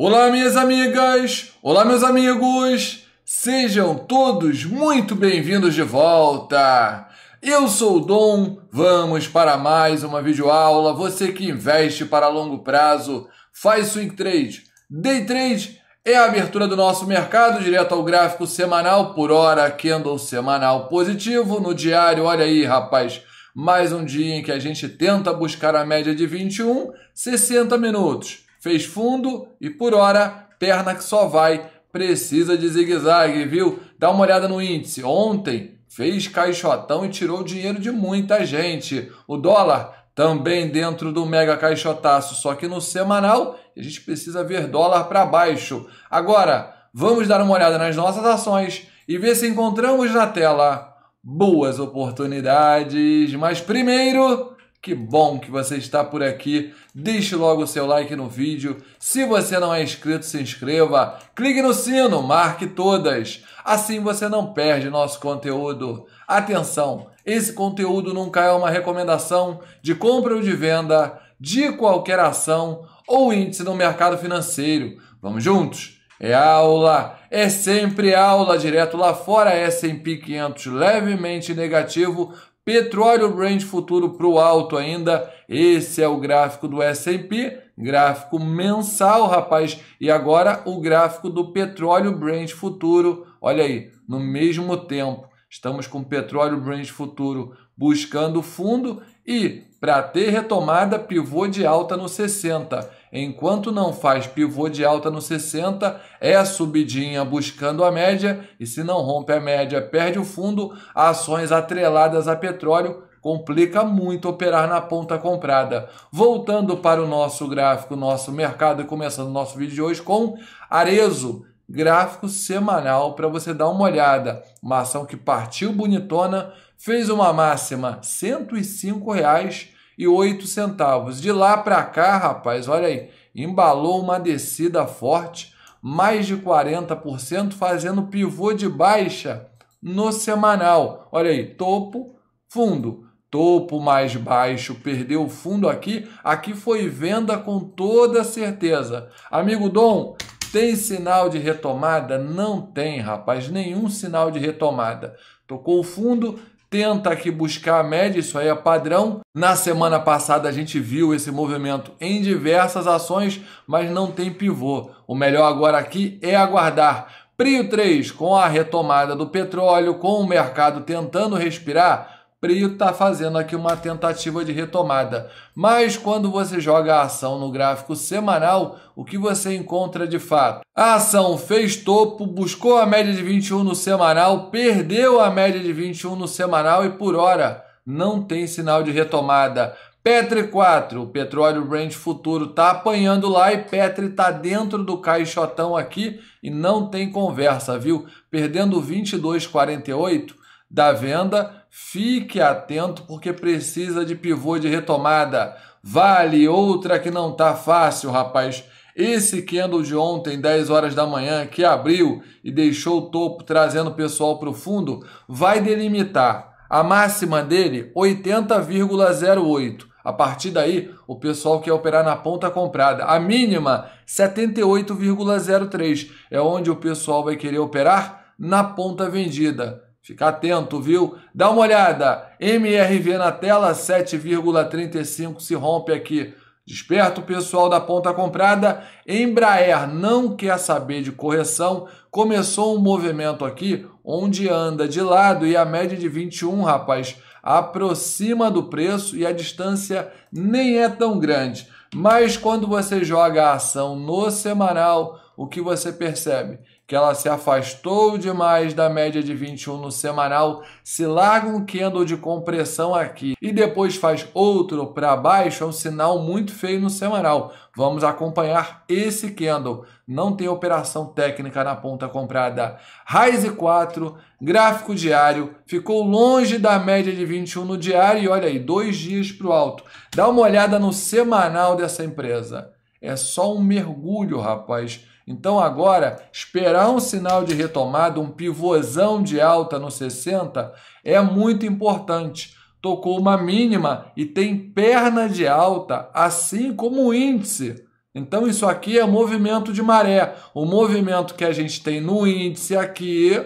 Olá, minhas amigas! Olá, meus amigos! Sejam todos muito bem-vindos de volta! Eu sou o Dom, vamos para mais uma videoaula. Você que investe para longo prazo, faz swing trade. Day trade é a abertura do nosso mercado direto ao gráfico semanal por hora, candle semanal positivo no diário. Olha aí, rapaz, mais um dia em que a gente tenta buscar a média de 21, 60 minutos. Fez fundo e por hora, perna que só vai, precisa de zigue-zague, viu? Dá uma olhada no índice. Ontem fez caixotão e tirou dinheiro de muita gente. O dólar também dentro do mega caixotaço, só que no semanal a gente precisa ver dólar para baixo. Agora, vamos dar uma olhada nas nossas ações e ver se encontramos na tela boas oportunidades. Mas primeiro, que bom que você está por aqui. Deixe logo o seu like no vídeo. Se você não é inscrito, se inscreva. Clique no sino, marque todas. Assim você não perde nosso conteúdo. Atenção, esse conteúdo nunca é uma recomendação de compra ou de venda de qualquer ação ou índice no mercado financeiro. Vamos juntos? É aula, é sempre aula direto lá fora, é S&P 500 levemente negativo, Petróleo Brand futuro para o alto ainda. Esse é o gráfico do S&P, gráfico mensal, rapaz. E agora o gráfico do petróleo Brand futuro. Olha aí, no mesmo tempo, estamos com petróleo Brand futuro buscando fundo e para ter retomada pivô de alta no 60. Enquanto não faz pivô de alta no 60, é a subidinha buscando a média e se não rompe a média, perde o fundo. Ações atreladas a petróleo complica muito operar na ponta comprada. Voltando para o nosso gráfico, nosso mercado e começando nosso vídeo de hoje com Arezo, gráfico semanal para você dar uma olhada. Uma ação que partiu bonitona, fez uma máxima R$ 105,08. De lá para cá, rapaz, olha aí, embalou uma descida forte, mais de 40%, fazendo pivô de baixa no semanal. Olha aí, topo, fundo. Topo mais baixo, perdeu o fundo aqui. Aqui foi venda com toda certeza. Amigo Dom, tem sinal de retomada? Não tem, rapaz, nenhum sinal de retomada. Tocou o fundo, tenta aqui buscar a média, isso aí é padrão. Na semana passada a gente viu esse movimento em diversas ações, mas não tem pivô. O melhor agora aqui é aguardar. Prio 3, com a retomada do petróleo, com o mercado tentando respirar, preto está fazendo aqui uma tentativa de retomada. Mas quando você joga a ação no gráfico semanal, o que você encontra de fato? A ação fez topo, buscou a média de 21 no semanal, perdeu a média de 21 no semanal e por hora não tem sinal de retomada. Petri 4, o petróleo Brent futuro está apanhando lá e Petri está dentro do caixotão aqui e não tem conversa, viu? Perdendo 22,48 da venda, fique atento porque precisa de pivô de retomada. Vale outra que não tá fácil, rapaz. Esse candle de ontem, 10 horas da manhã, que abriu e deixou o topo trazendo o pessoal para o fundo, vai delimitar a máxima dele 80,08. A partir daí, o pessoal que operar na ponta comprada. A mínima 78,03 é onde o pessoal vai querer operar na ponta vendida. Fica atento, viu? Dá uma olhada. MRV na tela, 7,35 se rompe aqui. Desperto, pessoal da ponta comprada. Embraer não quer saber de correção. Começou um movimento aqui onde anda de lado e a média de 21, rapaz, aproxima do preço e a distância nem é tão grande. Mas quando você joga a ação no semanal, o que você percebe? que ela se afastou demais da média de 21 no semanal, se larga um candle de compressão aqui e depois faz outro para baixo, é um sinal muito feio no semanal. Vamos acompanhar esse candle. Não tem operação técnica na ponta comprada. Rise 4, gráfico diário, ficou longe da média de 21 no diário e olha aí, dois dias para o alto. Dá uma olhada no semanal dessa empresa. É só um mergulho, rapaz. Então agora, esperar um sinal de retomada, um pivôzão de alta no 60 é muito importante. Tocou uma mínima e tem perna de alta, assim como o índice. Então isso aqui é movimento de maré. O movimento que a gente tem no índice aqui,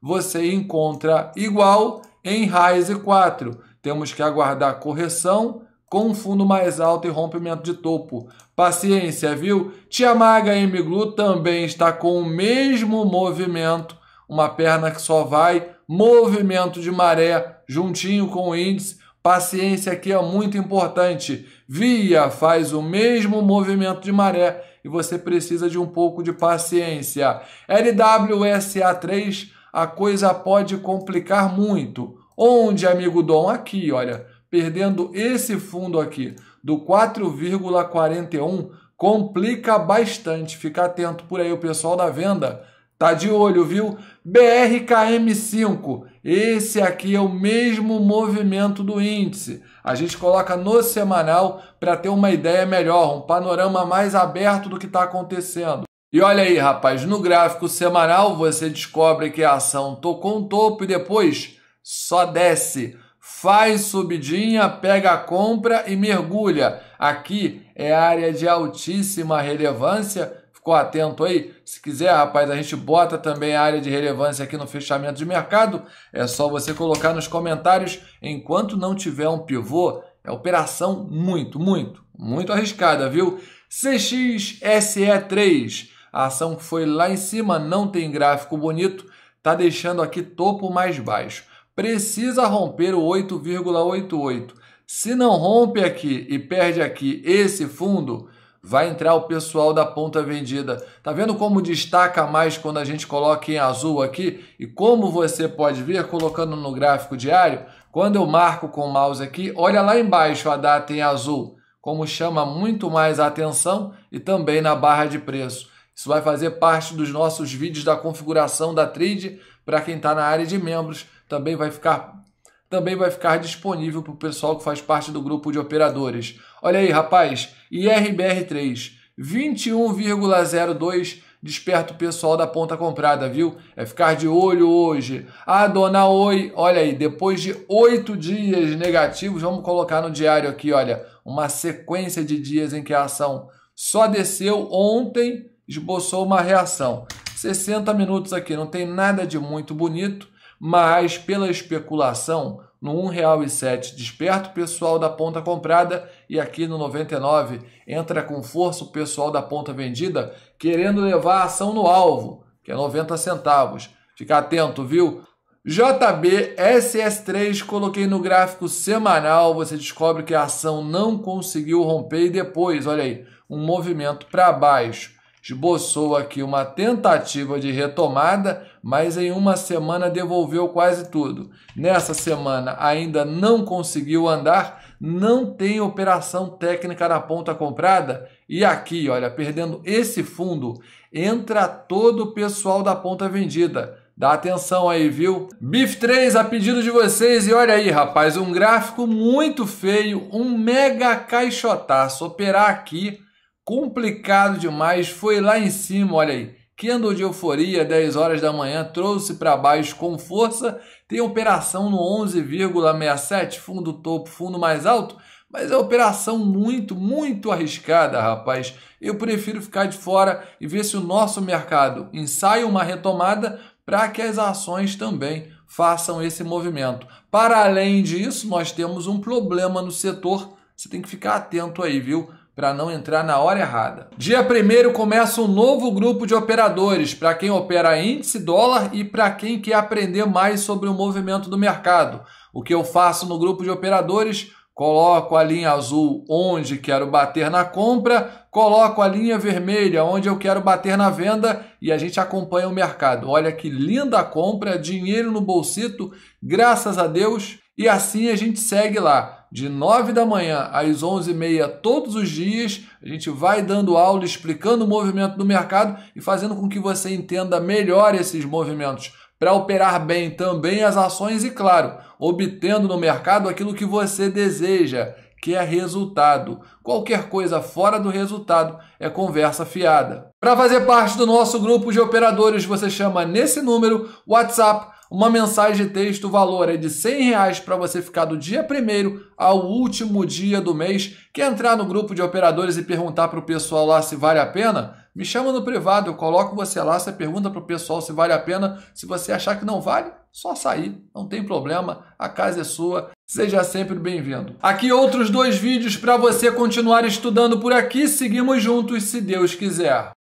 você encontra igual em raiz 4. Temos que aguardar correção com um fundo mais alto e rompimento de topo. Paciência, viu? Tiamaga Mglu também está com o mesmo movimento, uma perna que só vai, movimento de maré juntinho com o índice. Paciência aqui é muito importante. Via faz o mesmo movimento de maré e você precisa de um pouco de paciência. LWSA3, a coisa pode complicar muito. Onde, amigo Dom? Aqui, olha perdendo esse fundo aqui do 4,41 complica bastante. Fica atento por aí, o pessoal da venda tá de olho, viu? BRKM5, esse aqui é o mesmo movimento do índice. A gente coloca no semanal para ter uma ideia melhor, um panorama mais aberto do que está acontecendo. E olha aí, rapaz, no gráfico semanal você descobre que a ação tocou um topo e depois só desce faz subidinha, pega a compra e mergulha. Aqui é área de altíssima relevância. Ficou atento aí? Se quiser, rapaz, a gente bota também a área de relevância aqui no fechamento de mercado. É só você colocar nos comentários. Enquanto não tiver um pivô, é operação muito, muito, muito arriscada, viu? CXSE3, a ação que foi lá em cima, não tem gráfico bonito, tá deixando aqui topo mais baixo precisa romper o 8,88. Se não rompe aqui e perde aqui esse fundo, vai entrar o pessoal da ponta vendida. Tá vendo como destaca mais quando a gente coloca em azul aqui? E como você pode ver colocando no gráfico diário, quando eu marco com o mouse aqui, olha lá embaixo a data em azul, como chama muito mais a atenção e também na barra de preço. Isso vai fazer parte dos nossos vídeos da configuração da trade para quem está na área de membros também vai ficar também vai ficar disponível para o pessoal que faz parte do grupo de operadores. Olha aí, rapaz, IRBR3, 21,02 desperta o pessoal da ponta comprada, viu? É ficar de olho hoje. A ah, dona Oi, olha aí, depois de oito dias negativos, vamos colocar no diário aqui, olha, uma sequência de dias em que a ação só desceu ontem, esboçou uma reação. 60 minutos aqui, não tem nada de muito bonito, mas pela especulação, no R$ 1,07 desperta o pessoal da ponta comprada e aqui no 99 entra com força o pessoal da ponta vendida, querendo levar a ação no alvo, que é 90 centavos. Fica atento, viu? JB SS3 coloquei no gráfico semanal, você descobre que a ação não conseguiu romper e depois, olha aí, um movimento para baixo esboçou aqui uma tentativa de retomada, mas em uma semana devolveu quase tudo. Nessa semana ainda não conseguiu andar, não tem operação técnica na ponta comprada. E aqui, olha, perdendo esse fundo, entra todo o pessoal da ponta vendida. Dá atenção aí, viu? BIF3 a pedido de vocês. E olha aí, rapaz, um gráfico muito feio, um mega caixotaço. Operar aqui complicado demais, foi lá em cima, olha aí. Candle de euforia, 10 horas da manhã, trouxe para baixo com força. Tem operação no 11,67, fundo topo, fundo mais alto, mas é operação muito, muito arriscada, rapaz. Eu prefiro ficar de fora e ver se o nosso mercado ensaia uma retomada para que as ações também façam esse movimento. Para além disso, nós temos um problema no setor. Você tem que ficar atento aí, viu? para não entrar na hora errada. Dia 1 começa um novo grupo de operadores para quem opera índice dólar e para quem quer aprender mais sobre o movimento do mercado. O que eu faço no grupo de operadores? Coloco a linha azul onde quero bater na compra, coloco a linha vermelha onde eu quero bater na venda e a gente acompanha o mercado. Olha que linda compra, dinheiro no bolsito, graças a Deus. E assim a gente segue lá, de 9 da manhã às 11h30 todos os dias. A gente vai dando aula, explicando o movimento do mercado e fazendo com que você entenda melhor esses movimentos para operar bem também as ações e, claro, obtendo no mercado aquilo que você deseja, que é resultado. Qualquer coisa fora do resultado é conversa fiada. Para fazer parte do nosso grupo de operadores, você chama nesse número WhatsApp uma mensagem de texto, o valor é de reais para você ficar do dia primeiro ao último dia do mês. Quer entrar no grupo de operadores e perguntar para o pessoal lá se vale a pena? Me chama no privado, eu coloco você lá, você pergunta para o pessoal se vale a pena. Se você achar que não vale, só sair, não tem problema, a casa é sua. Seja sempre bem-vindo. Aqui outros dois vídeos para você continuar estudando por aqui. Seguimos juntos, se Deus quiser.